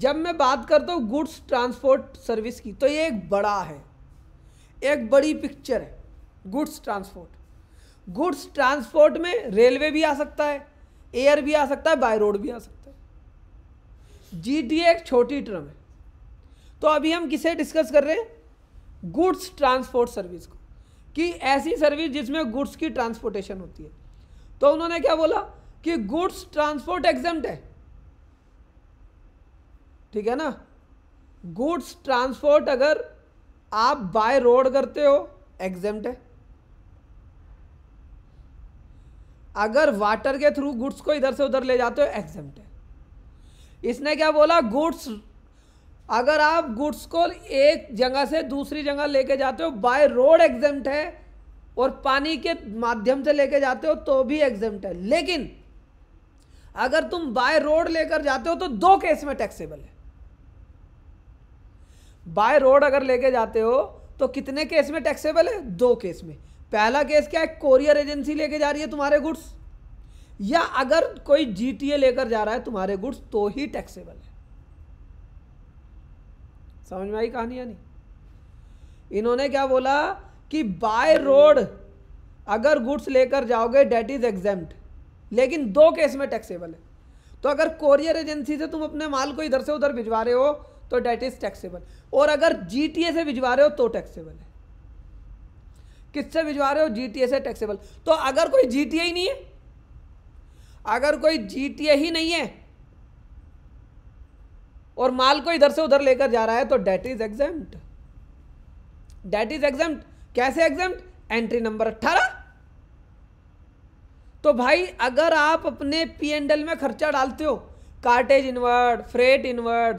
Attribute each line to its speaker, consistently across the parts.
Speaker 1: जब मैं बात करता हूँ गुड्स ट्रांसपोर्ट सर्विस की तो ये एक बड़ा है एक बड़ी पिक्चर है गुड्स ट्रांसपोर्ट गुड्स ट्रांसपोर्ट में रेलवे भी आ सकता है एयर भी आ सकता है बाय रोड भी आ सकता है जी टी एक छोटी ट्रम है तो अभी हम किसे डिस्कस कर रहे हैं गुड्स ट्रांसपोर्ट सर्विस को कि ऐसी सर्विस जिसमें गुड्स की ट्रांसपोर्टेशन होती है तो उन्होंने क्या बोला कि गुड्स ट्रांसपोर्ट एग्जम्ट है ठीक है ना गुड्स ट्रांसपोर्ट अगर आप बाय रोड करते हो एग्जेम्ट है अगर वाटर के थ्रू गुड्स को इधर से उधर ले जाते हो एग्जेम्ट है इसने क्या बोला गुड्स अगर आप गुड्स को एक जगह से दूसरी जगह लेके जाते हो बाय रोड एग्जेम्ट है और पानी के माध्यम से लेके जाते हो तो भी एग्जेम्ट है लेकिन अगर तुम बाय रोड लेकर जाते हो तो दो केस में टैक्सेबल है बाय रोड अगर लेके जाते हो तो कितने केस में टैक्सेबल है दो केस में पहला केस क्या है कोरियर एजेंसी लेके जा रही है तुम्हारे गुड्स या अगर कोई जीटीए लेकर जा रहा है तुम्हारे गुड्स तो ही टैक्सेबल है समझ में आई कहानी या नहीं इन्होंने क्या बोला कि बाय रोड अगर गुड्स लेकर जाओगे डेट इज एग्जेम्प्ट लेकिन दो केस में टैक्सेबल है तो अगर कोरियर एजेंसी से तुम अपने माल को इधर से उधर भिजवा रहे हो तो डेट इज़ टैक्सेबल और अगर जीटीए से भिजवा रहे हो तो टैक्सेबल है किससे भिजवा रहे हो जीटीए से टैक्सेबल तो अगर कोई जीटीए ही नहीं है अगर कोई जीटीए ही नहीं है और माल को इधर से उधर लेकर जा रहा है तो date is exam date is exam कैसे एग्जाम एंट्री नंबर अट्ठारह तो भाई अगर आप अपने पी एंड एल में खर्चा डालते हो कार्टेज इनवर्ड फ्रेट इनवर्ड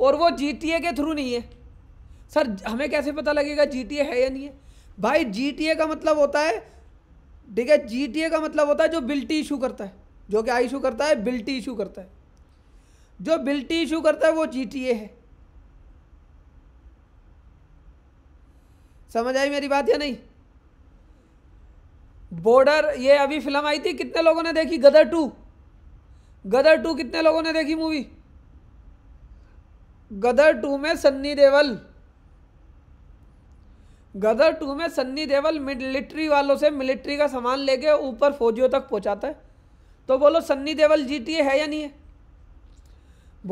Speaker 1: और वो जी के थ्रू नहीं है सर हमें कैसे पता लगेगा जी है या नहीं है भाई जी का मतलब होता है ठीक है जी का मतलब होता है जो बिल्टी इशू करता है जो क्या इशू करता है बिल्टी इशू करता है जो बिल्टी इशू करता है वो जी है समझ आई मेरी बात या नहीं बॉर्डर ये अभी फिल्म आई थी कितने लोगों ने देखी गदर टू गदर टू कितने लोगों ने देखी मूवी गदर टू में सन्नी देवल गदर टू में सन्नी देवल मिलिट्री वालों से मिलिट्री का सामान लेके ऊपर फौजियों तक पहुंचाता है तो बोलो सन्नी देवल जीटीए है या नहीं है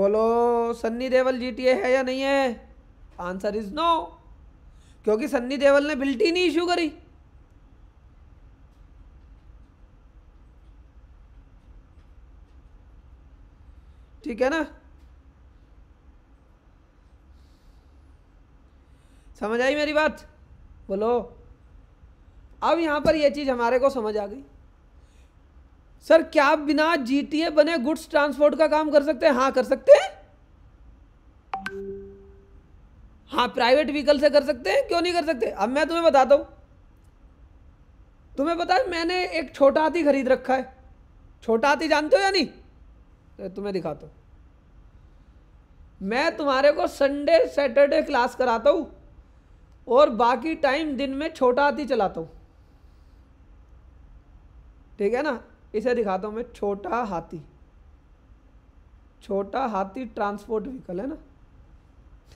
Speaker 1: बोलो सन्नी देवल जीटीए है या नहीं है आंसर इज नो क्योंकि सन्नी देवल ने बिल्टी नहीं इशू करी ठीक है ना समझ आई मेरी बात बोलो अब यहाँ पर यह चीज़ हमारे को समझ आ गई सर क्या आप बिना जीटीए बने गुड्स ट्रांसपोर्ट का काम कर सकते हैं हाँ कर सकते हैं हाँ प्राइवेट व्हीकल से कर सकते हैं क्यों नहीं कर सकते अब मैं तुम्हें बताता हूँ तुम्हें पता है मैंने एक छोटा हाथी खरीद रखा है छोटा हाथी जानते हो या नहीं तो तुम्हें दिखाता हूँ मैं तुम्हारे को संडे सैटरडे क्लास कराता हूँ और बाकी टाइम दिन में छोटा हाथी चलाता हूँ ठीक है ना इसे दिखाता हूँ मैं छोटा हाथी छोटा हाथी ट्रांसपोर्ट व्हीकल है ना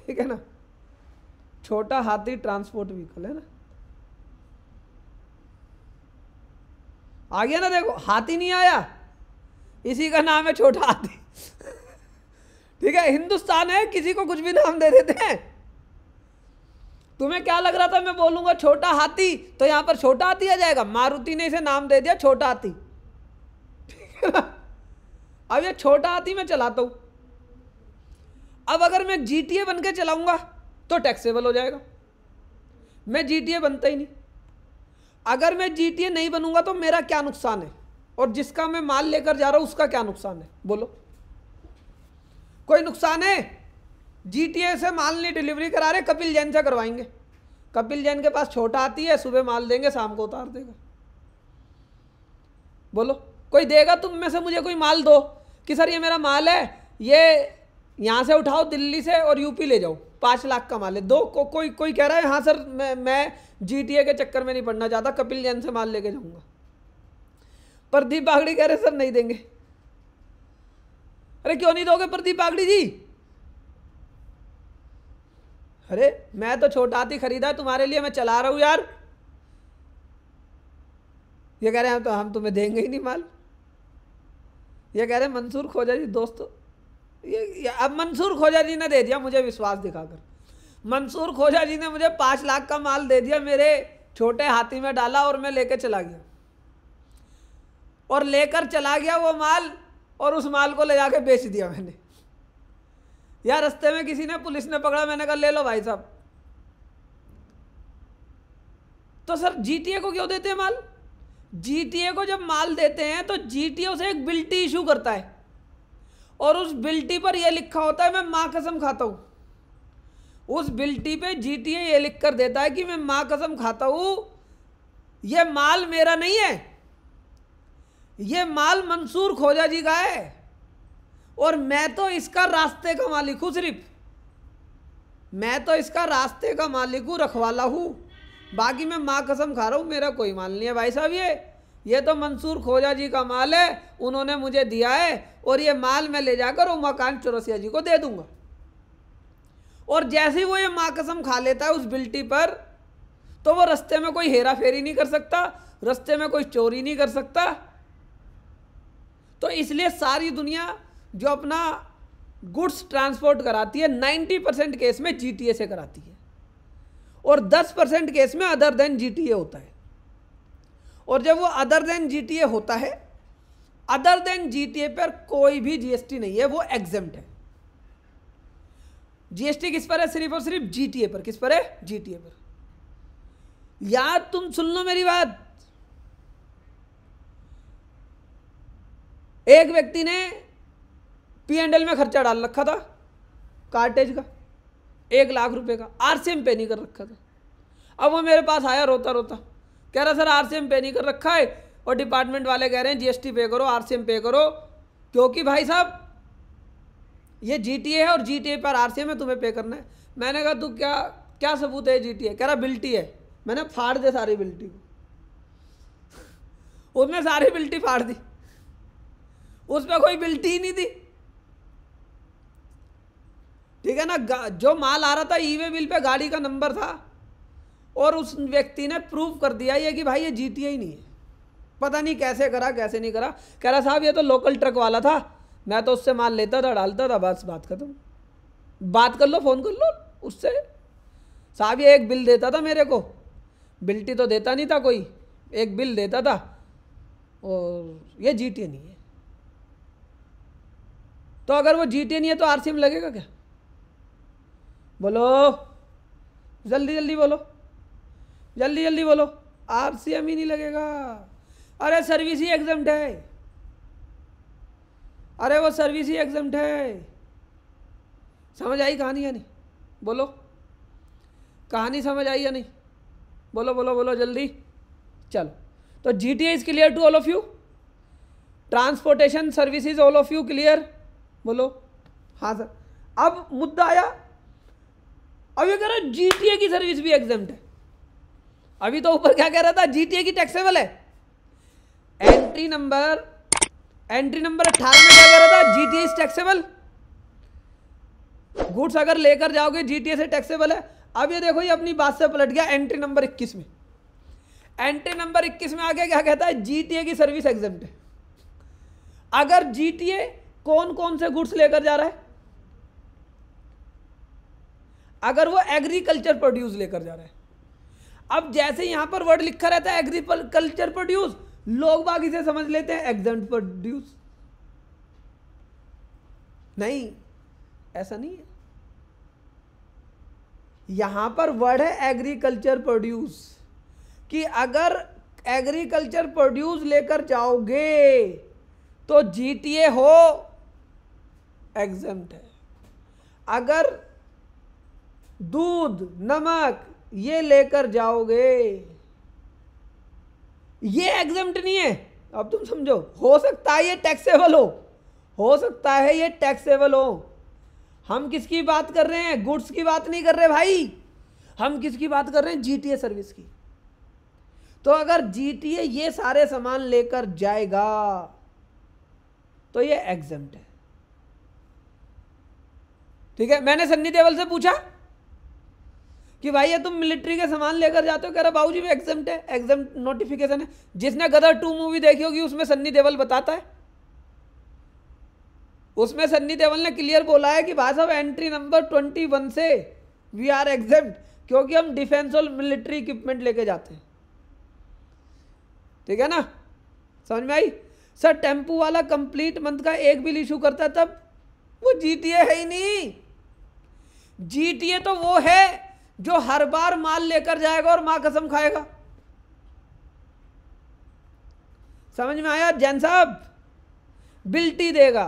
Speaker 1: ठीक है ना छोटा हाथी ट्रांसपोर्ट व्हीकल है ना आ गया ना देखो हाथी नहीं आया इसी का नाम है छोटा हाथी ठीक है हिंदुस्तान है किसी को कुछ भी नाम दे देते हैं तुम्हें क्या लग रहा था मैं बोलूंगा छोटा हाथी तो यहाँ पर छोटा हाथी आ जाएगा मारुति ने इसे नाम दे दिया छोटा हाथी अब ये छोटा हाथी मैं चलाता हूं अब अगर मैं जी टी ए बन के चलाऊंगा तो टैक्सेबल हो जाएगा मैं जी टी ए बनता ही नहीं अगर मैं जी टी ए नहीं बनूंगा तो मेरा क्या नुकसान है और जिसका मैं माल लेकर जा रहा हूं उसका क्या नुकसान है बोलो कोई नुकसान है जीटीए से माल नहीं डिलीवरी करा रहे कपिल जैन से करवाएंगे कपिल जैन के पास छोटा आती है सुबह माल देंगे शाम को उतार देगा बोलो कोई देगा तुम में से मुझे कोई माल दो कि सर ये मेरा माल है ये यहाँ से उठाओ दिल्ली से और यूपी ले जाओ पाँच लाख का माल है दो को, कोई कोई कह रहा है हाँ सर मैं मैं जी के चक्कर में नहीं पढ़ना चाहता कपिल जैन से माल लेके जाऊँगा प्रदीप बागड़ी कह रहे सर नहीं देंगे अरे क्यों नहीं दोगे प्रदीप बागड़ी जी अरे मैं तो छोटा हाथी खरीदा तुम्हारे लिए मैं चला रहा हूँ यार ये कह रहे हैं तो हम तुम्हें देंगे ही नहीं माल ये कह रहे हैं मंसूर खोजा जी दोस्तों ये, ये अब मंसूर खोजा जी ने दे दिया मुझे विश्वास दिखाकर मंसूर खोजा जी ने मुझे पाँच लाख का माल दे दिया मेरे छोटे हाथी में डाला और मैं लेकर चला गया और लेकर चला गया वो माल और उस माल को ले जाके बेच दिया मैंने या रस्ते में किसी ने पुलिस ने पकड़ा मैंने कहा ले लो भाई साहब तो सर जीटीए को क्यों देते हैं माल जीटीए को जब माल देते हैं तो जीटीए उसे एक बिल्टी इशू करता है और उस बिल्टी पर यह लिखा होता है मैं माँ कसम खाता हूँ उस बिल्टी पे जीटीए ये लिख कर देता है कि मैं माँ कसम खाता हूँ यह माल मेरा नहीं है यह माल मंसूर खोजा जी का है और मैं तो इसका रास्ते का मालिक हूँ सिर्फ मैं तो इसका रास्ते का मालिक हूँ रखवाला हूँ बाकी मैं माँ कसम खा रहा हूँ मेरा कोई माल नहीं है भाई साहब ये ये तो मंसूर खोजा जी का माल है उन्होंने मुझे दिया है और ये माल मैं ले जाकर वो मकान चौरसिया जी को दे दूंगा और जैसे ही वो ये माँ कसम खा लेता है उस बिल्टी पर तो वो रस्ते में कोई हेरा फेरी नहीं कर सकता रस्ते में कोई चोरी नहीं कर सकता तो इसलिए सारी दुनिया जो अपना गुड्स ट्रांसपोर्ट कराती है 90 परसेंट केस में जीटीए से कराती है और 10 परसेंट केस में अदर देन जीटीए होता है और जब वो अदर देन जीटीए होता है अदर देन जीटीए पर कोई भी जीएसटी नहीं है वो एग्जेम्प्ट है जीएसटी किस पर है सिर्फ और सिर्फ जीटीए पर किस पर है जीटीए पर याद तुम सुन लो मेरी बात एक व्यक्ति ने पी एंड एल में खर्चा डाल रखा था कार्टेज का एक लाख रुपए का आर सी एम पे नहीं कर रखा था अब वो मेरे पास आया रोता रोता कह रहा सर आर सी एम पे नहीं कर रखा है और डिपार्टमेंट वाले कह रहे हैं जीएसटी पे करो आरसीएम पे करो क्योंकि भाई साहब ये जीटीए है और जीटीए पर आरसीएम है तुम्हें पे करना है मैंने कहा तू क्या क्या सबूत है ए कह रहा बिल्टी है मैंने फाड़ दे सारी बिल्टी को उसने सारी बिल्टी फाड़ दी उस पर कोई बिल्टी ही नहीं थी ठीक है ना जो माल आ रहा था ई वे बिल पे गाड़ी का नंबर था और उस व्यक्ति ने प्रूव कर दिया ये कि भाई ये जी ही नहीं है पता नहीं कैसे करा कैसे नहीं करा कह रहा साहब ये तो लोकल ट्रक वाला था मैं तो उससे माल लेता था डालता था बस बात खत्म बात कर लो फ़ोन कर लो उससे साहब ये एक बिल देता था मेरे को बिल्टी तो देता नहीं था कोई एक बिल देता था और ये जी नहीं है तो अगर वो जी नहीं है तो आर लगेगा क्या बोलो जल्दी जल्दी बोलो जल्दी जल्दी बोलो आर सी एम ही नहीं लगेगा अरे सर्विस ही एग्जाम है अरे वो सर्विस ही एग्जाम है समझ आई कहानी या नहीं बोलो कहानी समझ आई या नहीं बोलो बोलो बोलो जल्दी चलो तो G T is clear to all of you transportation services all of you clear बोलो हाँ सर अब मुद्दा आया अभी कह रहा है जीटीए की सर्विस भी एग्जाम है अभी तो ऊपर क्या कह रहा था जीटीए की टैक्सेबल है एंट्री नंबर एंट्री नंबर अट्ठारह में क्या कह रहा था जीटीए इज टैक्सेबल गुड्स अगर लेकर जाओगे जीटीए से टैक्सेबल है अब ये देखो ये अपनी बात से पलट गया एंट्री नंबर 21 में एंट्री नंबर 21 में आगे क्या कहता है जीटीए की सर्विस एग्जाम है अगर जीटीए कौन कौन से गुड्स लेकर जा रहा है अगर वो एग्रीकल्चर प्रोड्यूस लेकर जा रहे हैं अब जैसे यहां पर वर्ड लिखा रहता है एग्रीकल्चर प्रोड्यूस लोग बाग इसे समझ लेते हैं एग्जेंट प्रोड्यूस नहीं ऐसा नहीं है यहां पर वर्ड है एग्रीकल्चर प्रोड्यूस कि अगर एग्रीकल्चर प्रोड्यूस लेकर जाओगे तो जीटीए हो एग्जाम है अगर दूध नमक ये लेकर जाओगे ये एग्जाम्ट नहीं है अब तुम समझो हो सकता है ये टैक्सेबल हो हो सकता है ये टैक्सेबल हो हम किसकी बात कर रहे हैं गुड्स की बात नहीं कर रहे भाई हम किसकी बात कर रहे हैं जीटीए सर्विस की तो अगर जीटीए ये सारे सामान लेकर जाएगा तो ये एग्जाम्ट है ठीक है मैंने सन्नी देवल से पूछा कि ये तुम मिलिट्री के सामान लेकर जाते हो कह रहा बाबू जी भी एग्जम्ट है एग्जाम नोटिफिकेशन है जिसने गदर टू मूवी देखी होगी उसमें सन्नी देवल बताता है उसमें सन्नी देवल ने क्लियर बोला है कि भाई साहब एंट्री नंबर ट्वेंटी वन से वी आर एग्जाम क्योंकि हम डिफेंस और मिलिट्री इक्विपमेंट लेके जाते हैं ठीक है ना समझ में आई सर टेम्पू वाला कंप्लीट मंथ का एक बिल इशू करता तब वो जीटीए है ही नहीं जीटीए तो वो है जो हर बार माल लेकर जाएगा और माँ कसम खाएगा समझ में आया जैन साहब बिल्टी देगा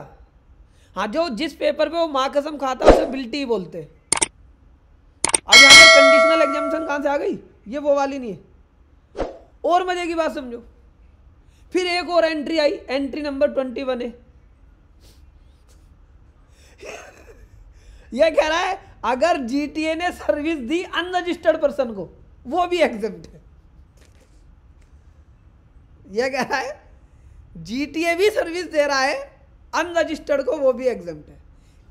Speaker 1: हाँ जो जिस पेपर पे वो माँ कसम खाता है उसे बिल्टी बोलते अब यहाँ पर कंडीशनल एग्जामेशन कहाँ से आ गई ये वो वाली नहीं है और मजे की बात समझो फिर एक और एंट्री आई एंट्री नंबर ट्वेंटी वन है ये कह रहा है अगर जीटीए ने सर्विस दी अनरजिस्टर्ड पर्सन को वो भी एग्जिप्ट है यह कह रहा है जीटीए भी सर्विस दे रहा है अनरजिस्टर्ड को वो भी एग्जिप्ट है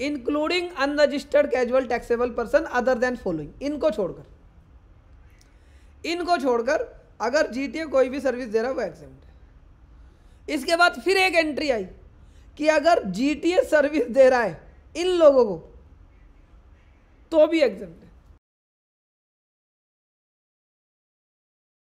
Speaker 1: including unregistered casual taxable person other than following इनको छोड़कर इनको छोड़कर अगर जीटीए कोई भी सर्विस दे रहा है वो एग्जिम्ट है इसके बाद फिर एक एंट्री आई कि अगर जीटीए सर्विस दे रहा है इन लोगों को तो भी एग्जाम